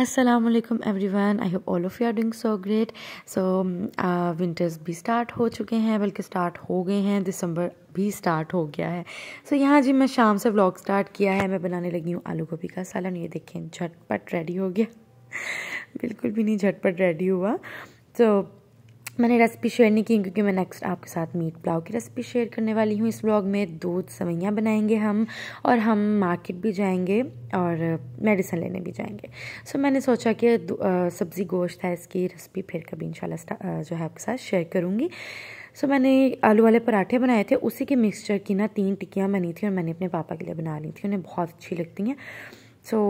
Aslam everyone I hope all of you are doing so great so winters भी start हो चुके हैं बल्कि स्टार्ट हो गए हैं दिसंबर भी स्टार्ट हो गया है सो so, यहाँ जी मैं शाम से व्लॉग स्टार्ट किया है मैं बनाने लगी हूँ आलू गोभी का सालन ये देखें झटपट रेडी हो गया बिल्कुल भी नहीं झटपट रेडी हुआ तो so, मैंने रेसिपी शेयर नहीं की क्योंकि मैं नेक्स्ट आपके साथ मीट पुलाव की रेसिपी शेयर करने वाली हूँ इस ब्लॉग में दो सवैयाँ बनाएंगे हम और हम मार्केट भी जाएंगे और मेडिसिन लेने भी जाएंगे सो मैंने सोचा कि सब्ज़ी गोश्त है इसकी रेसिपी फिर कभी इंशाल्लाह जो है आपके साथ शेयर करूँगी सो मैंने आलू वाले पराठे बनाए थे उसी के मिक्सचर की ना तीन टिक्कियाँ बनी थी और मैंने अपने पापा के लिए बना ली थी उन्हें बहुत अच्छी लगती हैं सो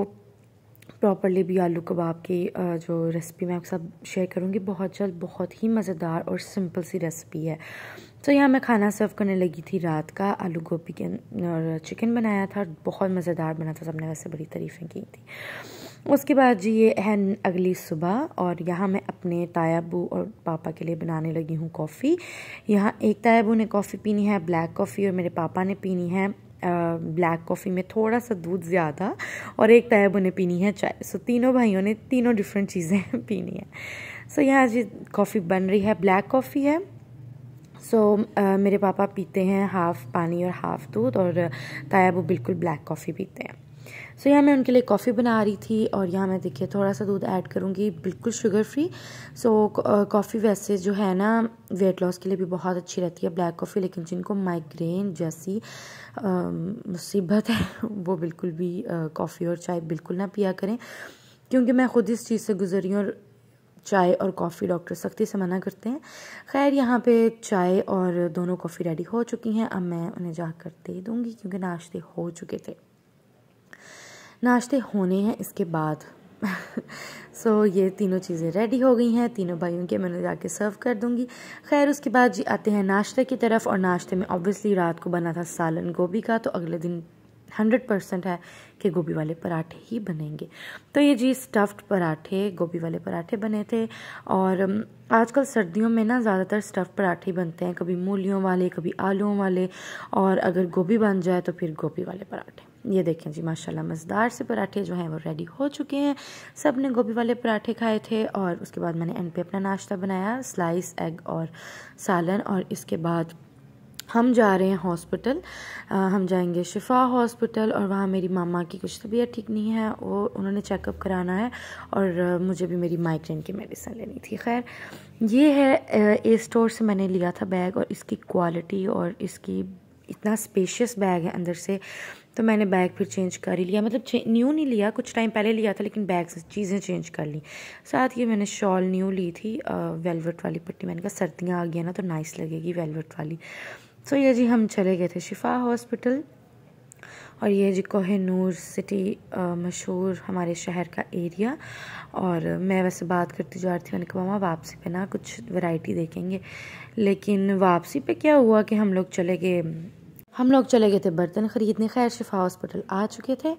प्रॉपरली भी आलू कबाब की जो रेसिपी मैं आपके साथ शेयर करूँगी बहुत जल्द बहुत ही मज़ेदार और सिंपल सी रेसिपी है तो यहाँ मैं खाना सर्व करने लगी थी रात का आलू गोभी के अं, और चिकन बनाया था बहुत मज़ेदार बना था सबने वैसे बड़ी तारीफ़ें की थी उसके बाद जी ये है अगली सुबह और यहाँ मैं अपने तायाबू और पापा के लिए बनाने लगी हूँ कॉफ़ी यहाँ एक तायाबू ने कॉफ़ी पीनी है ब्लैक कॉफ़ी और मेरे पापा ने पीनी है ब्लैक कॉफ़ी में थोड़ा सा दूध ज़्यादा और एक तैब उन्हें पीनी है चाय सो तीनों भाइयों ने तीनों डिफरेंट चीज़ें पीनी है सो यहाँ जी कॉफ़ी बन रही है ब्लैक कॉफ़ी है सो so, uh, मेरे पापा पीते हैं हाफ़ पानी और हाफ़ दूध और ताया वो बिल्कुल ब्लैक कॉफ़ी पीते हैं सो यहाँ मैं उनके लिए कॉफ़ी बना रही थी और यहाँ मैं देखिए थोड़ा सा दूध ऐड करूँगी बिल्कुल शुगर फ्री सो कॉफ़ी वैसे जो है ना वेट लॉस के लिए भी बहुत अच्छी रहती है ब्लैक कॉफ़ी लेकिन जिनको माइग्रेन जैसी um, मुसीबत है वो बिल्कुल भी कॉफ़ी uh, और चाय बिल्कुल ना पिया करें क्योंकि मैं ख़ुद इस चीज़ से गुजरी और चाय और कॉफ़ी डॉक्टर सख्ती से मना करते हैं खैर यहाँ पे चाय और दोनों कॉफ़ी रेडी हो चुकी हैं अब मैं उन्हें जाकर दे दूँगी क्योंकि नाश्ते हो चुके थे नाश्ते होने हैं इसके बाद सो so, ये तीनों चीज़ें रेडी हो गई हैं तीनों भाइयों के मैंने जाके सर्व कर दूंगी खैर उसके बाद जी आते हैं नाश्ते की तरफ और नाश्ते में ऑब्वियसली रात को बना था सालन गोभी का तो अगले दिन हंड्रेड परसेंट है कि गोभी वाले पराठे ही बनेंगे तो ये जी स्टफ्ड पराठे गोभी वाले पराठे बने थे और आजकल सर्दियों में ना ज़्यादातर स्टफ़्ड पराठे बनते हैं कभी मूलियों वाले कभी आलुओं वाले और अगर गोभी बन जाए तो फिर गोभी वाले पराठे ये देखें जी माशाल्लाह मज़ेदार से पराठे जो हैं वो रेडी हो चुके हैं सब ने गोभी वाले पराठे खाए थे और उसके बाद मैंने एंड पे अपना नाश्ता बनाया स्लाइस एग और सालन और इसके बाद हम जा रहे हैं हॉस्पिटल हम जाएंगे शिफा हॉस्पिटल और वहाँ मेरी मामा की कुछ तबीयत ठीक नहीं है वो उन्होंने चेकअप कराना है और मुझे भी मेरी माइग्रेन की मेडिसिन लेनी थी खैर ये है ए स्टोर से मैंने लिया था बैग और इसकी क्वालिटी और इसकी इतना स्पेशियस बैग है अंदर से तो मैंने बैग फिर चेंज कर ही लिया मतलब न्यू नहीं लिया कुछ टाइम पहले लिया था लेकिन बैग चीज़ें चेंज कर ली साथ ही मैंने शॉल न्यू ली थी वेलवेट वाली पट्टी मैंने कहा सर्दियाँ आ गई ना तो नाइस लगेगी वेलवेट वाली सो so, ये जी हम चले गए थे शिफा हॉस्पिटल और ये है नूर कोहनूर सिटी मशहूर हमारे शहर का एरिया और मैं वैसे बात करती जा रही थी मैंने कहा मामा वापसी पे ना कुछ वैरायटी देखेंगे लेकिन वापसी पे क्या हुआ कि हम लोग चले गए हम लोग चले गए थे बर्तन ख़रीदने खैर शिफा हॉस्पिटल आ चुके थे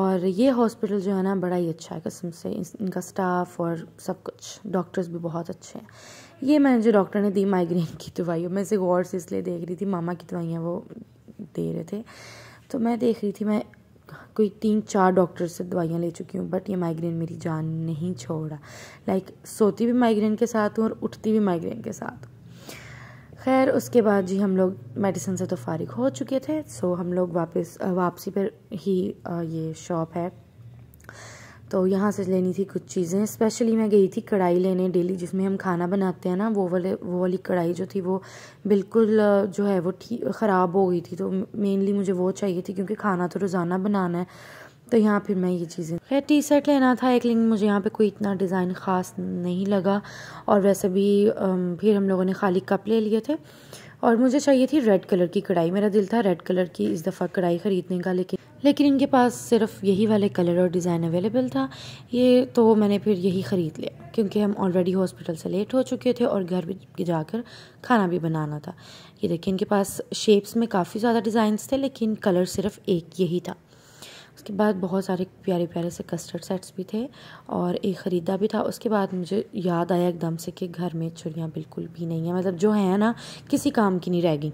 और ये हॉस्पिटल जो है ना बड़ा ही अच्छा है कसम से इनका स्टाफ और सब कुछ डॉक्टर्स भी बहुत अच्छे हैं ये मैंने जो डॉक्टर ने दी माइग्रेन की दवाई मैं इसे गौर से इसलिए देख रही थी मामा की दवाइयाँ वो दे रहे थे तो मैं देख रही थी मैं कोई तीन चार डॉक्टर से दवाइयाँ ले चुकी हूँ बट ये माइग्रेन मेरी जान नहीं छोड़ रहा लाइक सोती भी माइग्रेन के साथ हूँ और उठती भी माइग्रेन के साथ खैर उसके बाद जी हम लोग मेडिसिन से तो फारिग हो चुके थे सो हम लोग वापस वापसी पर ही ये शॉप है तो यहाँ से लेनी थी कुछ चीज़ें स्पेशली मैं गई थी कढ़ाई लेने डेली जिसमें हम खाना बनाते हैं ना वो वाले वो वाली कढ़ाई जो थी वो बिल्कुल जो है वो ठीक ख़राब हो गई थी तो मेनली मुझे वो चाहिए थी क्योंकि खाना तो रोज़ाना बनाना है तो यहाँ फिर मैं ये चीज़ें खैर टी शर्ट लेना था एक लेकिन मुझे यहाँ पे कोई इतना डिज़ाइन ख़ास नहीं लगा और वैसे भी फिर हम लोगों ने खाली कप ले लिए थे और मुझे चाहिए थी रेड कलर की कढ़ाई मेरा दिल था रेड कलर की इस दफ़ा कढ़ाई ख़रीदने का लेकिन लेकिन इनके पास सिर्फ यही वाले कलर और डिज़ाइन अवेलेबल था ये तो मैंने फिर यही ख़रीद लिया क्योंकि हम ऑलरेडी हॉस्पिटल से लेट हो चुके थे और घर भी जाकर खाना भी बनाना था ये देखिए इनके पास शेप्स में काफ़ी ज़्यादा डिज़ाइंस थे लेकिन कलर सिर्फ एक यही था उसके बाद बहुत सारे प्यारे प्यारे से कस्टर्ड सेट्स भी थे और एक ख़रीदा भी था उसके बाद मुझे याद आया एकदम से कि घर में छुरियाँ बिल्कुल भी नहीं हैं मतलब जो है ना किसी काम की नहीं रह गई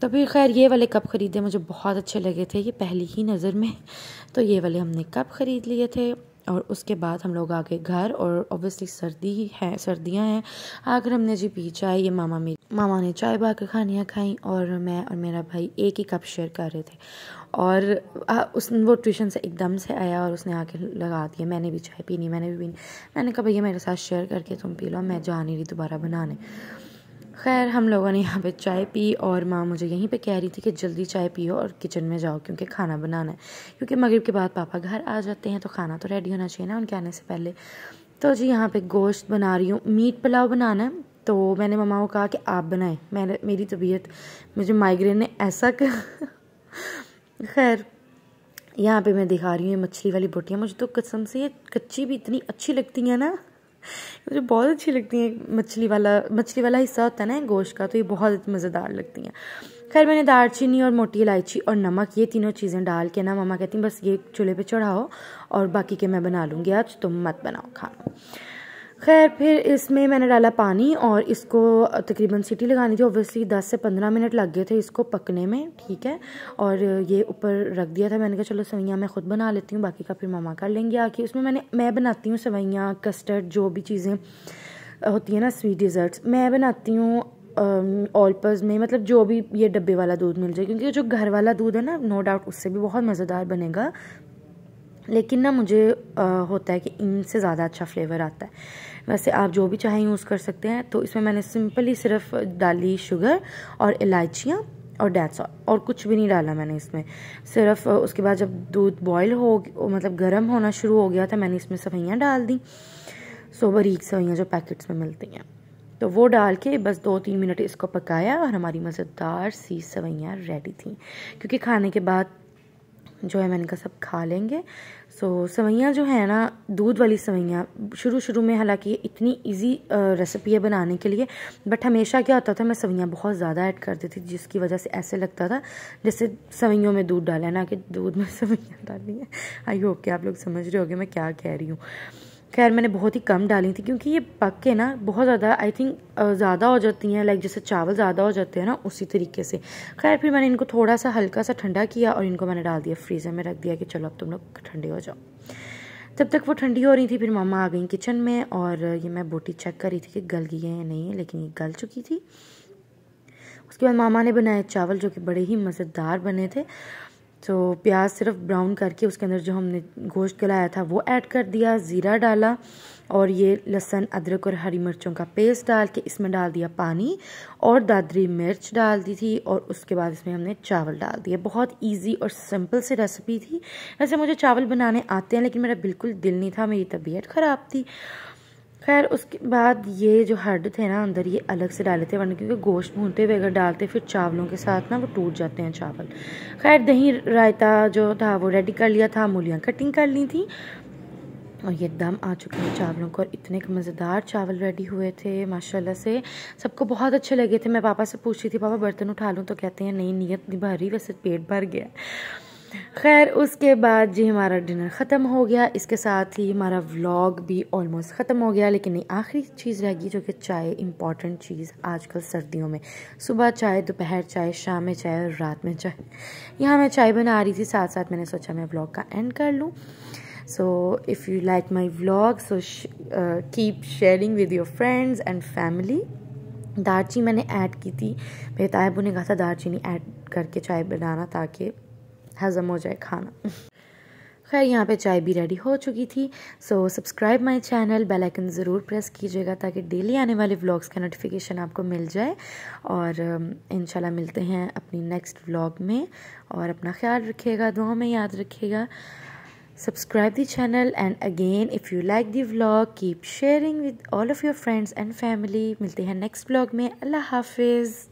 तो फिर खैर ये वाले कप ख़रीदे मुझे बहुत अच्छे लगे थे ये पहली ही नज़र में तो ये वाले हमने कप ख़रीद लिए थे और उसके बाद हम लोग आ गए घर और ओबियसली सर्दी ही है सर्दियाँ हैं आकर हमने जी पी चाय ये मामा मेरी मामा ने चाय बाकर खानियाँ खाई और मैं और मेरा भाई एक ही कप शेयर कर रहे थे और आ, उस वो ट्यूशन से एकदम से आया और उसने आके लगा दिया मैंने भी चाय पीनी मैंने भी पीनी मैंने कहा भैया मेरे साथ शेयर करके तुम पी लो मैं जा नहीं रही दोबारा बनाने खैर हम लोगों ने यहाँ पे चाय पी और माँ मुझे यहीं पे कह रही थी कि जल्दी चाय पियो और किचन में जाओ क्योंकि खाना बनाना है क्योंकि मगरब के बाद पापा घर आ जाते हैं तो खाना तो रेडी होना चाहिए ना उनके आने से पहले तो जी यहाँ पे गोश्त बना रही हूँ मीट पुलाव बनाना है तो मैंने मामा को कहा कि आप बनाएं मैंने मेरी तबीयत मुझे माइग्रेन ने ऐसा कर खैर यहाँ पे मैं दिखा रही हूँ ये मछली वाली बोटियाँ मुझे तो कसम से ये कच्ची भी इतनी अच्छी लगती हैं ना मुझे बहुत अच्छी लगती हैं मछली वाला मछली वाला हिस्सा होता है ना गोश्त का तो ये बहुत मज़ेदार लगती हैं खैर मैंने दालचीनी और मोटी इलायची और नमक ये तीनों चीज़ें डाल के ना मामा कहती हैं बस ये चूल्हे पे चढ़ाओ और बाकी के मैं बना लूँगी आज तुम मत बनाओ खाना खैर फिर इसमें मैंने डाला पानी और इसको तकरीबन सीटी लगानी थी ओबियसली 10 से 15 मिनट लग गए थे इसको पकने में ठीक है और ये ऊपर रख दिया था मैंने कहा चलो सवैयाँ मैं ख़ुद बना लेती हूँ बाकी का फिर मामा कर लेंगे आके उसमें मैंने मैं बनाती हूँ सवैयाँ कस्टर्ड जो भी चीज़ें होती हैं ना स्वीट डिज़र्ट्स मैं बनाती हूँ ऑल्पर्स में मतलब जो भी ये डब्बे वाला दूध मिल जाए क्योंकि जो घर वाला दूध है ना नो डाउट उससे भी बहुत मज़ेदार बनेगा लेकिन ना मुझे आ, होता है कि इनसे ज़्यादा अच्छा फ्लेवर आता है वैसे आप जो भी चाहे यूज़ कर सकते हैं तो इसमें मैंने सिंपली सिर्फ डाली शुगर और इलायचियाँ और डेट्स और कुछ भी नहीं डाला मैंने इसमें सिर्फ उसके बाद जब दूध बॉयल हो मतलब गर्म होना शुरू हो गया था मैंने इसमें सवैयाँ डाल दी सो बरीक सवैयाँ जो पैकेट्स में मिलती हैं तो वो डाल के बस दो तीन मिनट इसको पकाया और हमारी मज़ेदार सी सवैयाँ रेडी थी क्योंकि खाने के बाद जो है मैंने कहा सब खा लेंगे सो so, सवैयाँ जो है ना दूध वाली सवैयाँ शुरू शुरू में हालांकि इतनी इजी रेसिपी है बनाने के लिए बट हमेशा क्या होता था मैं सवैयाँ बहुत ज़्यादा ऐड कर देती थी जिसकी वजह से ऐसे लगता था जैसे सवैयों में दूध डाला है ना कि दूध में सवैयाँ डाली है आई होप के आप लोग समझ रहे हो मैं क्या कह रही हूँ खैर मैंने बहुत ही कम डाली थी क्योंकि ये पक के ना बहुत ज़्यादा आई थिंक ज़्यादा हो जाती हैं लाइक जैसे चावल ज़्यादा हो जाते हैं ना उसी तरीके से खैर फिर मैंने इनको थोड़ा सा हल्का सा ठंडा किया और इनको मैंने डाल दिया फ्रीज़र में रख दिया कि चलो अब तुम लोग ठंडे हो जाओ तब तक वो ठंडी हो रही थी फिर मामा आ गई किचन में और ये मैं बोटी चेक कर रही थी कि गल गई है या नहीं लेकिन ये गल चुकी थी उसके बाद मामा ने बनाए चावल जो कि बड़े ही मज़ेदार बने थे तो प्याज सिर्फ ब्राउन करके उसके अंदर जो हमने गोश्त गलाया था वो ऐड कर दिया ज़ीरा डाला और ये लहसन अदरक और हरी मिर्चों का पेस्ट डाल के इसमें डाल दिया पानी और दादरी मिर्च डाल दी थी और उसके बाद इसमें हमने चावल डाल दिए बहुत इजी और सिंपल सी रेसिपी थी वैसे मुझे चावल बनाने आते हैं लेकिन मेरा बिल्कुल दिल नहीं था मेरी तबीयत ख़राब थी खैर उसके बाद ये जो हड थे ना अंदर ये अलग से डाले थे वरना क्योंकि गोश्त भूनते हुए अगर डालते फिर चावलों के साथ ना वो टूट जाते हैं चावल खैर दही रायता जो था वो रेडी कर लिया था मूलियाँ कटिंग कर ली थी और ये दम आ चुके हैं चावलों को और इतने मज़ेदार चावल रेडी हुए थे माशाल्लाह से सबको बहुत अच्छे लगे थे मैं पापा से पूछ रही थी पापा बर्तन उठा लूँ तो कहते हैं नहीं नीयत नहीं रही वैसे पेट भर गया खैर उसके बाद जी हमारा डिनर ख़त्म हो गया इसके साथ ही हमारा व्लॉग भी ऑलमोस्ट ख़त्म हो गया लेकिन नहीं आखिरी चीज़ रह गई जो कि चाय इंपॉर्टेंट चीज़ आजकल सर्दियों में सुबह चाय दोपहर चाय शाम में चाय और रात में चाय यहाँ मैं चाय बना रही थी साथ साथ मैंने सोचा मैं व्लॉग का एंड कर लूँ so if you like my vlog so keep sharing with your friends and family and दारची मैंने ऐड की थी मेरे तायबू ने कहा था दारचीनी ऐड करके चाय बनाना ताकि हज़म हो जाए खाना खैर यहाँ पे चाय भी रेडी हो चुकी थी so subscribe my channel bell icon ज़रूर प्रेस कीजिएगा ताकि डेली आने वाले व्लॉग्स का नोटिफिकेशन आपको मिल जाए और um, इन मिलते हैं अपनी नेक्स्ट व्लॉग में और अपना ख्याल रखिएगा दुआ में याद रखिएगा subscribe the channel and again if you like the vlog keep sharing with all of your friends and family मिलते हैं नेक्स्ट ब्लॉग में अल्लाह हाफिज़